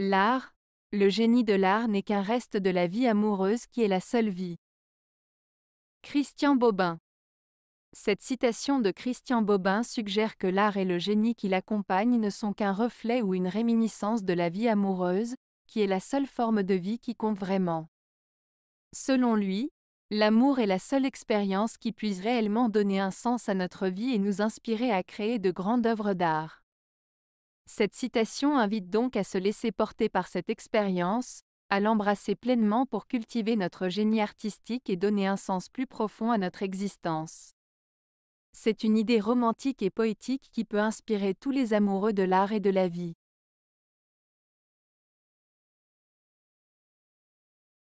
L'art, le génie de l'art n'est qu'un reste de la vie amoureuse qui est la seule vie. Christian Bobin Cette citation de Christian Bobin suggère que l'art et le génie qui l'accompagnent ne sont qu'un reflet ou une réminiscence de la vie amoureuse, qui est la seule forme de vie qui compte vraiment. Selon lui, l'amour est la seule expérience qui puisse réellement donner un sens à notre vie et nous inspirer à créer de grandes œuvres d'art. Cette citation invite donc à se laisser porter par cette expérience, à l'embrasser pleinement pour cultiver notre génie artistique et donner un sens plus profond à notre existence. C'est une idée romantique et poétique qui peut inspirer tous les amoureux de l'art et de la vie.